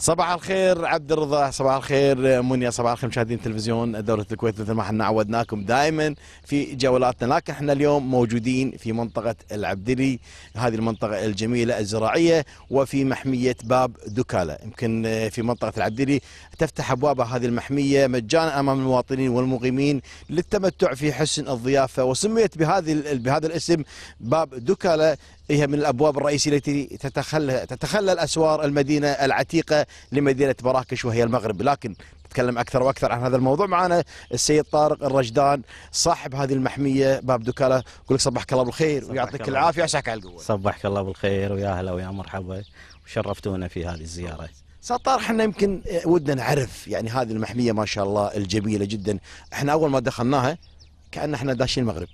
صباح الخير عبد الرضا صباح الخير منيا صباح الخير مشاهدين تلفزيون دولة الكويت مثل ما احنا عودناكم دائما في جولاتنا لكن احنا اليوم موجودين في منطقة العبدلي هذه المنطقة الجميلة الزراعية وفي محمية باب دكالة يمكن في منطقة العبدلي تفتح أبوابها هذه المحمية مجانا أمام المواطنين والمقيمين للتمتع في حسن الضيافة وسميت بهذه بهذا الاسم باب دكالة هي من الابواب الرئيسيه التي تتخلى تتخلى الاسوار المدينه العتيقه لمدينه مراكش وهي المغرب لكن نتكلم اكثر واكثر عن هذا الموضوع معنا السيد طارق الرجدان صاحب هذه المحميه باب دكاله اقول لك صبحك الله بالخير ويعطيك العافيه ويعشاك على القوه صبحك الله بالخير ويا هلا ويا مرحبا وشرفتونا في هذه الزياره استاذ طارق احنا يمكن ودنا نعرف يعني هذه المحميه ما شاء الله الجميله جدا احنا اول ما دخلناها كان احنا داشين المغرب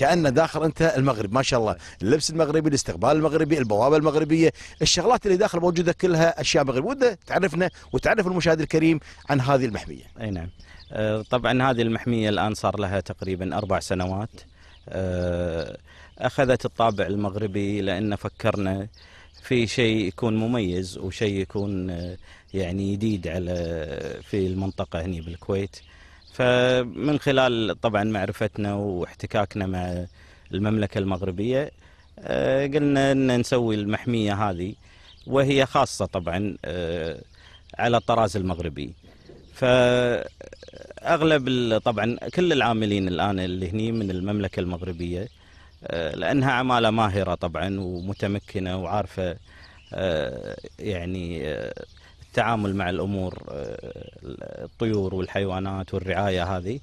كأن داخل أنت المغرب ما شاء الله اللبس المغربي الاستقبال المغربي البوابة المغربية الشغلات اللي داخل موجودة كلها أشياء مغربية وده تعرفنا وتعرف المشاهد الكريم عن هذه المحمية أي نعم آه، طبعا هذه المحمية الآن صار لها تقريبا أربع سنوات آه، أخذت الطابع المغربي لأن فكرنا في شيء يكون مميز وشيء يكون آه، يعني جديد على في المنطقة هنا بالكويت فمن خلال طبعا معرفتنا واحتكاكنا مع المملكة المغربية آه، قلنا أن نسوي المحمية هذه وهي خاصة طبعا آه، على الطراز المغربي فأغلب طبعا كل العاملين الآن اللي هني من المملكة المغربية آه، لأنها عمالة ماهرة طبعا ومتمكنة وعارفة يعني التعامل مع الامور آه، الطيور والحيوانات والرعايه هذه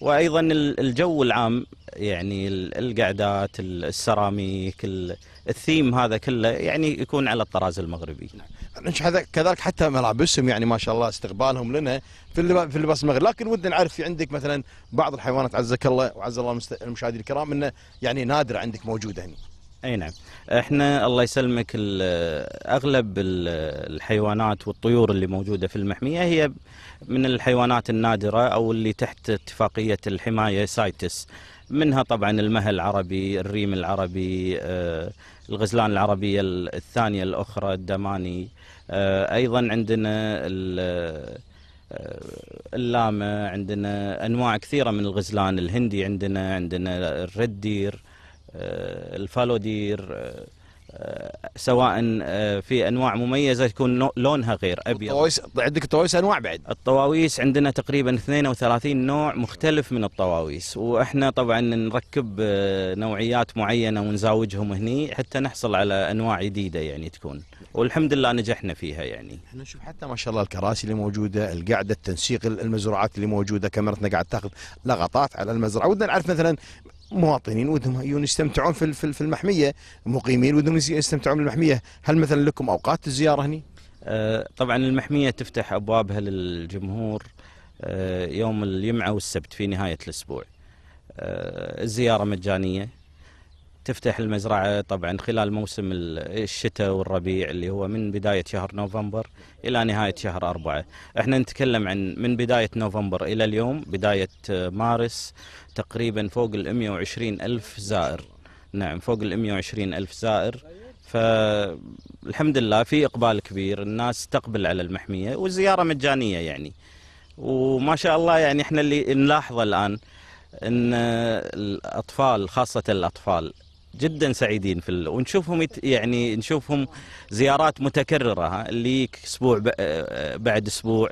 وايضا الجو العام يعني القعدات السراميك الثيم هذا كله يعني يكون على الطراز المغربي نعم. كذلك حتى ملابسهم يعني ما شاء الله استقبالهم لنا في في اللباس المغربي لكن ودنا نعرف في عندك مثلا بعض الحيوانات عزك الله وعز الله المشاهدين الكرام انه يعني نادره عندك موجوده هنا اي نعم احنا الله يسلمك اغلب الحيوانات والطيور اللي موجوده في المحميه هي من الحيوانات النادره او اللي تحت اتفاقيه الحمايه سايتس منها طبعا المهل العربي الريم العربي آه، الغزلان العربيه الثانيه الاخرى الدماني آه، ايضا عندنا آه، اللامه عندنا انواع كثيره من الغزلان الهندي عندنا عندنا الردير آه، الفالودير آه، آه، سواء في انواع مميزه تكون لونها غير ابيض الطواويس عندك الطواويس انواع بعد الطواويس عندنا تقريبا 32 نوع مختلف من الطواويس واحنا طبعا نركب نوعيات معينه ونزاوجهم هني حتى نحصل على انواع جديده يعني تكون والحمد لله نجحنا فيها يعني احنا نشوف حتى ما شاء الله الكراسي اللي موجوده القعده التنسيق المزروعات اللي موجوده كاميرتنا قاعد تاخذ لقطات على المزرعه ودنا نعرف مثلا مواطنين ودهم يستمتعون في في المحميه مقيمين ودهم يستمتعون بالمحميه هل مثلا لكم اوقات الزياره هني أه، طبعا المحميه تفتح ابوابها للجمهور أه، يوم الجمعه والسبت في نهايه الاسبوع أه، الزياره مجانيه تفتح المزرعة طبعا خلال موسم الشتاء والربيع اللي هو من بداية شهر نوفمبر إلى نهاية شهر أربعة احنا نتكلم عن من بداية نوفمبر إلى اليوم بداية مارس تقريبا فوق ال 120 ألف زائر نعم فوق ال 120 ألف زائر فالحمد لله في إقبال كبير الناس تقبل على المحمية والزيارة مجانية يعني وما شاء الله يعني احنا اللي نلاحظه الآن ان الاطفال خاصه الاطفال جدا سعيدين في ال... ونشوفهم يت... يعني نشوفهم زيارات متكرره اللي اسبوع ب... آه، بعد اسبوع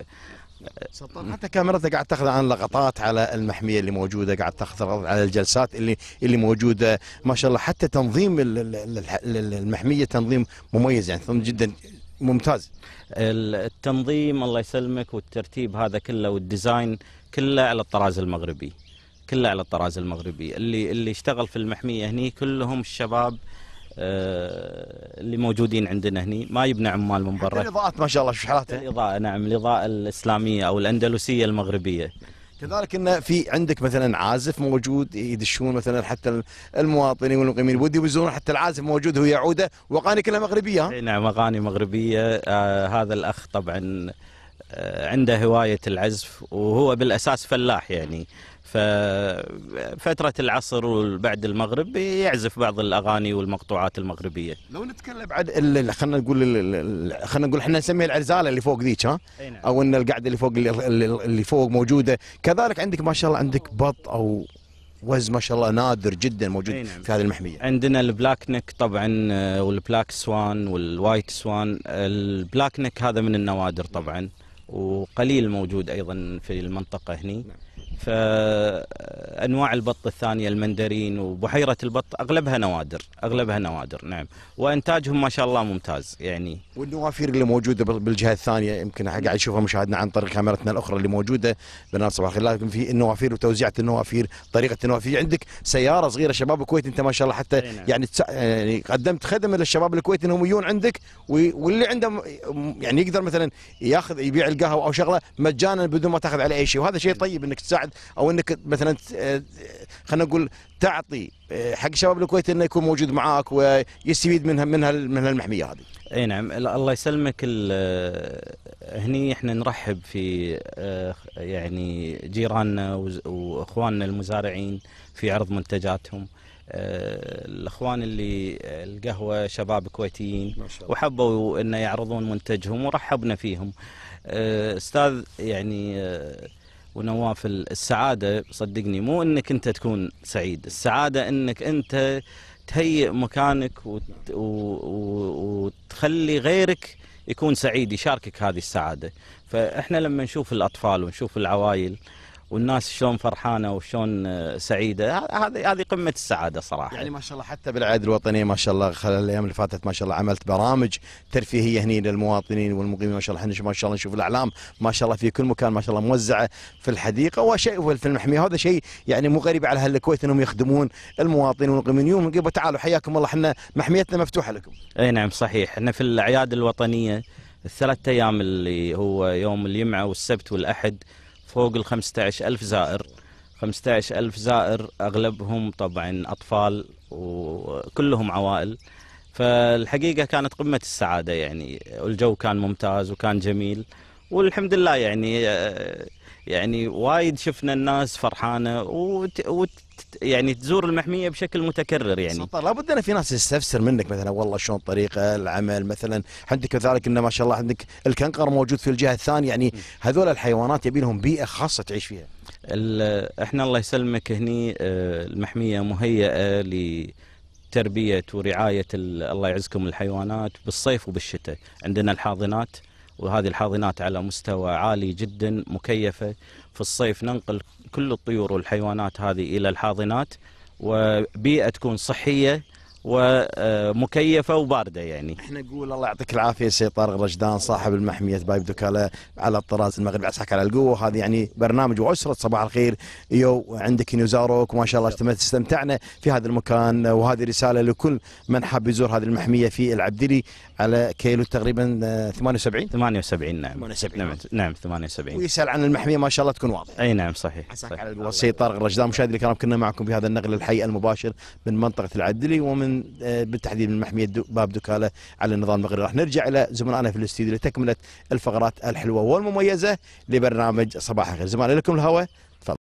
سلطان حتى كاميرتك قاعد تاخذ عن لقطات على المحميه اللي موجوده قاعد تاخذ على الجلسات اللي اللي موجوده ما شاء الله حتى تنظيم المحميه تنظيم مميز يعني تنظيم جدا ممتاز التنظيم الله يسلمك والترتيب هذا كله والديزاين كله على الطراز المغربي كله على الطراز المغربي اللي اللي اشتغل في المحميه هني كلهم الشباب آه، اللي موجودين عندنا هني ما يبنى عمال من برا الاضاءات ما شاء الله شو حالاتها الاضاءه نعم الاضاءه الاسلاميه او الاندلسيه المغربيه كذلك انه في عندك مثلا عازف موجود يدشون مثلا حتى المواطنين والمقيمين ودي يزورون حتى العازف موجود هو يعوده واغاني كلها مغربيه نعم اغاني مغربيه آه هذا الاخ طبعا آه، عنده هواية العزف وهو بالأساس فلاح يعني ففترة العصر وبعد المغرب يعزف بعض الأغاني والمقطوعات المغربية لو نتكلم عن خلينا نقول خلينا نقول احنا نسميها العرزالة اللي فوق ذيك ها نعم. أو أن القعدة اللي فوق اللي فوق موجودة كذلك عندك ما شاء الله عندك بط أو وز ما شاء الله نادر جدا موجود نعم. في هذه المحميه. عندنا البلاك نيك طبعا والبلاك سوان والوايت سوان، البلاك نيك هذا من النوادر طبعا. وقليل موجود ايضا في المنطقه هني نعم. فانواع البط الثانيه المندرين وبحيره البط اغلبها نوادر اغلبها نوادر نعم وانتاجهم ما شاء الله ممتاز يعني والنوافير اللي موجوده بالجهه الثانيه يمكن قاعد يشوفها مشاهدنا عن طريق كاميرتنا الاخرى اللي موجوده برنامج صباح الخير لكن في النوافير وتوزيعه النوافير طريقه النوافير عندك سياره صغيره شباب الكويت انت ما شاء الله حتى نعم. يعني يعني قدمت خدمه للشباب الكويت انهم يجون عندك واللي عنده يعني يقدر مثلا ياخذ يبيع القهوه او شغله مجانا بدون ما تاخذ عليه اي شيء وهذا شيء طيب انك تساعد تساعد او انك مثلا خلينا نقول تعطي آه، حق شباب الكويت انه يكون موجود معاك ويستفيد منها منها من المحميه هذه. اي نعم الله يسلمك هني احنا نرحب في آه، يعني جيراننا واخواننا المزارعين في عرض منتجاتهم. آه، الاخوان اللي القهوه شباب كويتيين وحبوا انه يعرضون منتجهم ورحبنا فيهم استاذ يعني ونواف السعادة صدقني مو أنك أنت تكون سعيد السعادة أنك أنت تهيئ مكانك وت... و... و... وتخلي غيرك يكون سعيد يشاركك هذه السعادة فإحنا لما نشوف الأطفال ونشوف العوائل والناس شلون فرحانه وشلون آه، سعيده هذه هذه قمه السعاده صراحه يعني ما شاء الله حتى بالعيد الوطنيه ما شاء الله خلال الايام اللي فاتت ما شاء الله عملت برامج ترفيهيه هني للمواطنين والمقيمين ما شاء الله احنا ما شاء الله نشوف الاعلام ما شاء الله في كل مكان ما شاء الله موزعه في الحديقه وشيء في المحميه هذا شيء يعني مو غريب على اهل الكويت انهم يخدمون المواطنين والمقيمين يوم قبل تعالوا حياكم الله احنا محميتنا مفتوحه لكم. اي نعم صحيح احنا في الاعياد الوطنيه الثلاث ايام اللي هو يوم الجمعه والسبت والاحد فوق ال ألف زائر 15000 زائر اغلبهم طبعا اطفال وكلهم عوائل فالحقيقه كانت قمه السعاده يعني الجو كان ممتاز وكان جميل والحمد لله يعني يعني وايد شفنا الناس فرحانه يعني تزور المحميه بشكل متكرر يعني سلطان لابد ان في ناس تستفسر منك مثلا والله شلون طريقه العمل مثلا عندك كذلك انه ما شاء الله عندك الكنقر موجود في الجهه الثانيه يعني هذول الحيوانات يبي لهم بيئه خاصه تعيش فيها احنا الله يسلمك هني آه، المحميه مهيئه ل تربية ورعاية الله يعزكم الحيوانات بالصيف وبالشتاء عندنا الحاضنات وهذه الحاضنات على مستوى عالي جدا مكيفة في الصيف ننقل كل الطيور والحيوانات هذه إلى الحاضنات وبيئة تكون صحية ومكيفه وبارده يعني. احنا نقول الله يعطيك العافيه سي طارق رشدان صاحب المحميه بايب دوكالا على الطراز المغربي عساك على القوه هذا يعني برنامج واسره صباح الخير يو عندك نزاروك وما شاء الله استمتعنا في هذا المكان وهذه رساله لكل من حاب يزور هذه المحميه في العبدلي على كيلو تقريبا 78 آه، 78 نعم 78 نعم نعم 78 ويسال عن المحميه ما شاء الله تكون واضحه اي نعم صحيح عساك على القوه سي طارق رشدان مشاهدي الكرام كنا معكم في هذا النقل الحي المباشر من منطقه العبدلي ومن آه، بالتحديد من محميه باب دوكاله على النظام المغربي راح نرجع الى زملائنا في الاستديو لتكمله الفقرات الحلوه والمميزه لبرنامج صباح الخير زملائي لكم الهواء